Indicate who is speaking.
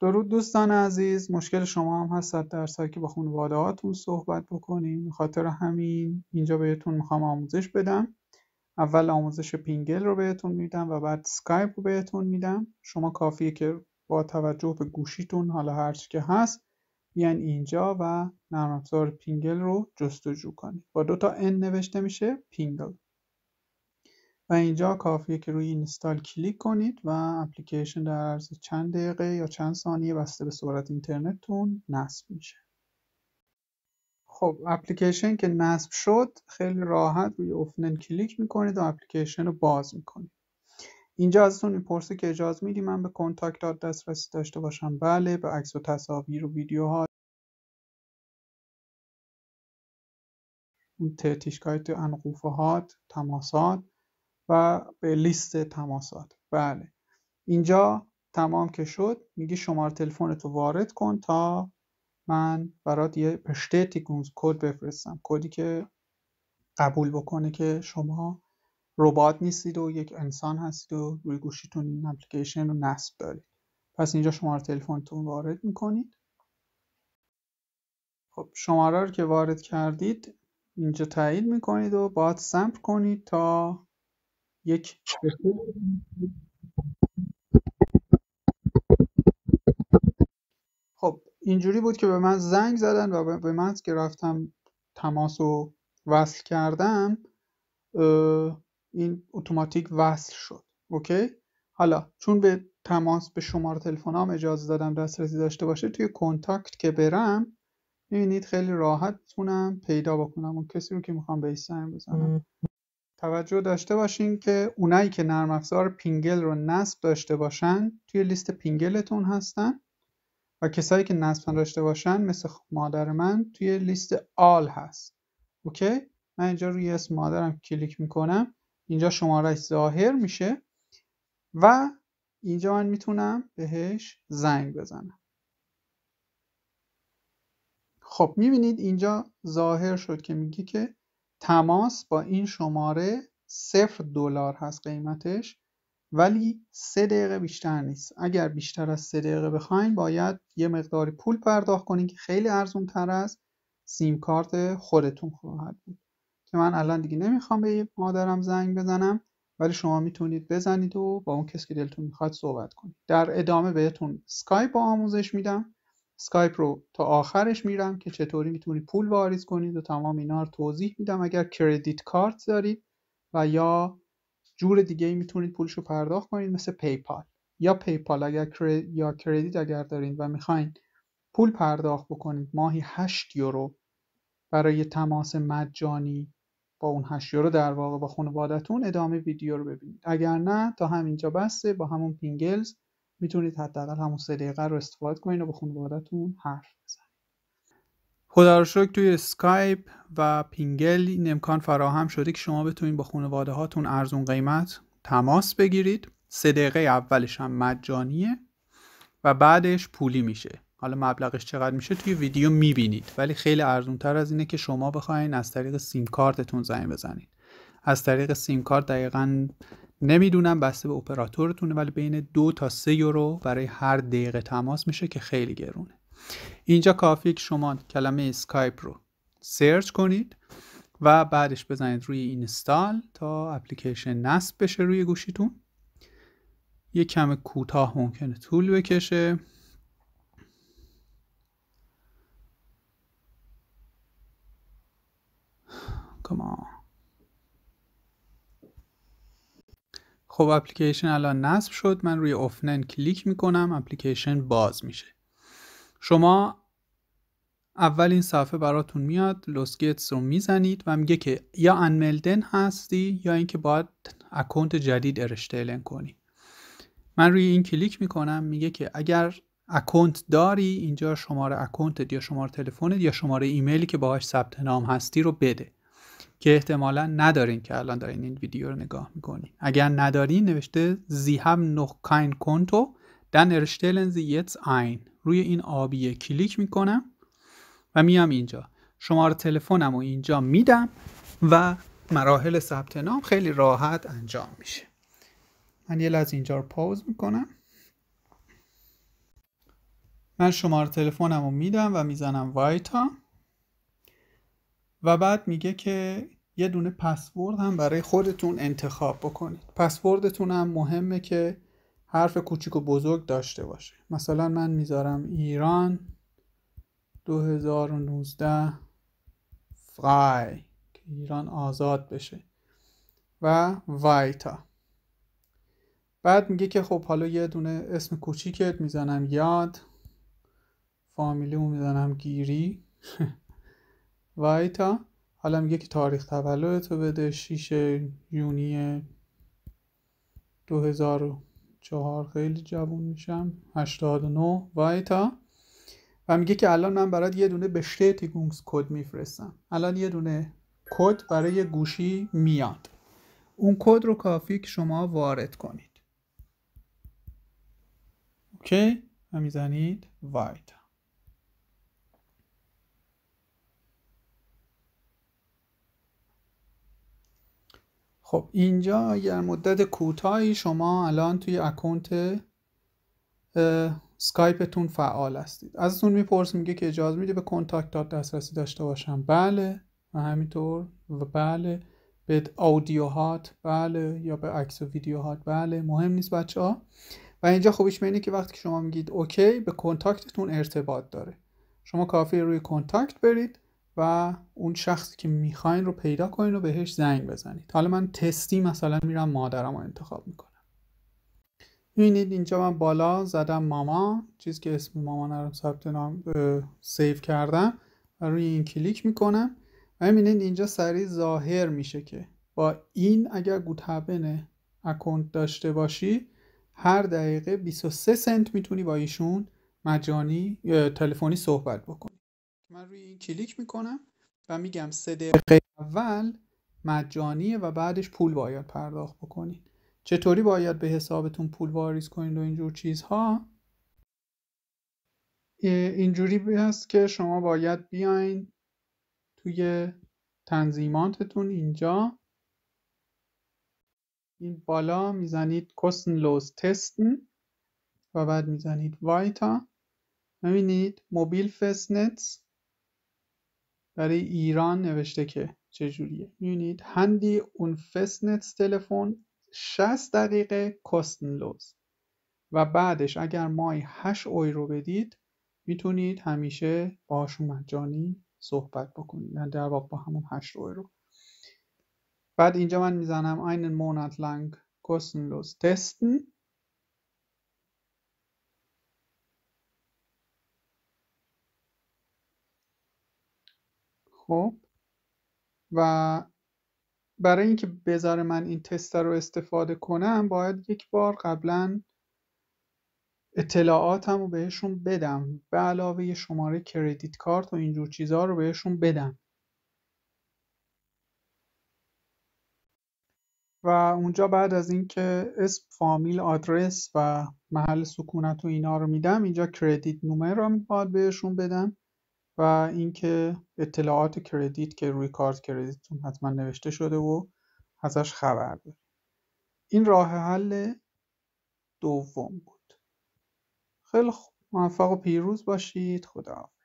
Speaker 1: درود دوستان عزیز مشکل شما هم هست صد درصد که با خانواده صحبت بکنین خاطر همین اینجا بهتون میخوام آموزش بدم اول آموزش پینگل رو بهتون میدم و بعد سکایپ رو بهتون میدم شما کافیه که با توجه به گوشیتون حالا هرچی که هست بیان اینجا و نرم افزار پینگل رو جستجو کنید با دو تا ان نوشته میشه پینگل و اینجا کافیه که روی اینستال کلیک کنید و اپلیکیشن در عرض چند دقیقه یا چند ثانیه بسته به سرعت اینترنتتون نصب میشه خب اپلیکیشن که نصب شد خیلی راحت روی اوپنن کلیک میکنید و اپلیکیشن رو باز میکنید اینجا ازتون میپرسه که اجازه میدی من به کنتاکتات دسترسی داشته باشم بله به عکس و تصاویر و ویدیوها اون ترتیشگاه تو هات تماسات و به لیست تماسات بله اینجا تمام که شد میگی شماره تلفن تو وارد کن تا من برات یه پشته تیکونز کد بفرستم کدی که قبول بکنه که شما ربات نیستید و یک انسان هستید و روی گوشیتون این اپلیکیشن رو نصب دارید پس اینجا شماره تلفنتون وارد میکنید خب شماره رو که وارد کردید اینجا تایید میکنید و باید سمپ کنید تا یک خب اینجوری بود که به من زنگ زدن و به من که رفتم تماس و وصل کردم این اتوماتیک وصل شد اوکی حالا چون به تماس به شماره تلفنام اجازه دادم دسترسی داشته باشه توی کنتاکت که برم میبینید خیلی راحت میتونم پیدا بکنم اون کسی رو که میخوام به سنگ بزنم توجه داشته باشین که اونایی که نرم افزار پینگل رو نصب داشته باشن توی لیست پینگلتون هستن و کسایی که نصب داشته باشن مثل مادر من توی لیست آل هست اوکی من اینجا روی اسم مادرم کلیک میکنم اینجا شمارهش ظاهر میشه و اینجا من میتونم بهش زنگ بزنم خب میبینید اینجا ظاهر شد که میگه که تماس با این شماره صفر دلار هست قیمتش ولی سه دقیقه بیشتر نیست اگر بیشتر از سه دقیقه بخواین باید یه مقداری پول پرداخت کنین که خیلی ارزون تر از سیم کارت خودتون خواهد بود که من الان دیگه نمیخوام به مادرم زنگ بزنم ولی شما میتونید بزنید و با اون کسی که دلتون میخواد صحبت کنید در ادامه بهتون سکایپ با آموزش میدم سکایپ رو تا آخرش میرم که چطوری میتونید پول واریز کنید و تمام اینا رو توضیح میدم اگر کردیت کارت دارید و یا جور دیگه ای میتونید پولش رو پرداخت کنید مثل پیپال یا پیپال اگر یا کردیت اگر دارین و میخواین پول پرداخت بکنید ماهی 8 یورو برای تماس مجانی با اون 8 یورو در واقع با خانوادتون ادامه ویدیو رو ببینید اگر نه تا همینجا بسته با همون پینگلز میتونید حداقل همون سه دقیقه رو استفاده کنید و به خانوادهتون حرف بزنید خدا رو شکر توی سکایپ و پینگل این امکان فراهم شده که شما بتونید با خانواده هاتون ارزون قیمت تماس بگیرید سه دقیقه اولش هم مجانیه و بعدش پولی میشه حالا مبلغش چقدر میشه توی ویدیو میبینید ولی خیلی ارزونتر از اینه که شما بخواین از طریق سیم کارتتون زنگ بزنید از طریق سیم کارت دقیقاً نمیدونم بسته به اپراتورتونه ولی بین دو تا سه یورو برای هر دقیقه تماس میشه که خیلی گرونه اینجا کافیه که شما کلمه اسکایپ رو سرچ کنید و بعدش بزنید روی اینستال تا اپلیکیشن نصب بشه روی گوشیتون یه کم کوتاه ممکنه طول بکشه کمان خب اپلیکیشن الان نصب شد من روی افنن کلیک میکنم اپلیکیشن باز میشه شما اول این صفحه براتون میاد لوسگیتس رو میزنید و میگه که یا انملدن هستی یا اینکه باید اکانت جدید ارشتیلن کنی من روی این کلیک میکنم میگه که اگر اکانت داری اینجا شماره اکانتت یا شماره تلفنت یا شماره ایمیلی که باهاش ثبت نام هستی رو بده که احتمالا ندارین که الان دارین این ویدیو رو نگاه میکنین اگر ندارین نوشته زی هم نوخ کاین کنتو دن ارشتلن زی یتس این روی این آبیه کلیک میکنم و میام اینجا شماره تلفنم رو اینجا میدم و مراحل ثبت نام خیلی راحت انجام میشه من یه لحظه اینجا رو پاوز میکنم من شماره تلفنم رو میدم و میزنم وایتا و بعد میگه که یه دونه پسورد هم برای خودتون انتخاب بکنید پسوردتون هم مهمه که حرف کوچیک و بزرگ داشته باشه مثلا من میذارم ایران 2019 فقای که ایران آزاد بشه و وایتا بعد میگه که خب حالا یه دونه اسم کوچیکت میزنم یاد فامیلیمو میزنم گیری وایتا حالا که تاریخ تولد تو بده 6 یونی 2004 خیلی جوون میشم 89 وایتا و میگه که الان من برات یه دونه به تیگونگز کد میفرستم الان یه دونه کد برای گوشی میاد اون کد رو کافی که شما وارد کنید اوکی و میزنید وایتا خب اینجا اگر مدت کوتاهی شما الان توی اکونت سکایپتون فعال هستید ازتون میپرس میگه که اجازه میده به کنتاکتات دسترسی داشته باشم بله و همینطور و بله به هات بله یا به عکس و ویدیو هات بله مهم نیست بچه ها و اینجا خوبیش اینه که وقتی شما میگید اوکی به کنتاکتتون ارتباط داره شما کافی روی کنتاکت برید و اون شخصی که میخواین رو پیدا کنین رو بهش زنگ بزنید حالا من تستی مثلا میرم مادرم رو انتخاب میکنم میبینید اینجا من بالا زدم ماما چیزی که اسم مامان رو ثبت نام سیو کردم و روی این کلیک میکنم و میبینید اینجا سریع ظاهر میشه که با این اگر گوتابن اکونت داشته باشی هر دقیقه 23 سنت میتونی با ایشون مجانی تلفنی صحبت بکنی روی این کلیک میکنم و میگم سه دقیقه اول مجانیه و بعدش پول باید پرداخت بکنید چطوری باید به حسابتون پول واریز کنید و اینجور چیزها اینجوری هست که شما باید بیاین توی تنظیماتتون اینجا این بالا میزنید kostenlos تستن و بعد میزنید وایتا ببینید موبیل فسنتس برای ایران نوشته که چجوریه میبینید هندی اون فسنت تلفن 60 دقیقه کاستنلوز و بعدش اگر مای 8 اویرو بدید میتونید همیشه باشون مجانی صحبت بکنید یعنی در واقع با همون 8 اویرو بعد اینجا من میزنم این Monat lang kostenlos testen خب و برای اینکه بذاره من این تست رو استفاده کنم باید یک بار قبلا اطلاعاتم رو بهشون بدم به علاوه شماره کردیت کارت و اینجور چیزها رو بهشون بدم و اونجا بعد از اینکه اسم فامیل آدرس و محل سکونت و اینا رو میدم اینجا کردیت نومر رو باید بهشون بدم و اینکه اطلاعات کردیت که روی کارت کردیتتون حتما نوشته شده و ازش خبر دارید این راه حل دوم بود خیلی خوب موفق و پیروز باشید خدا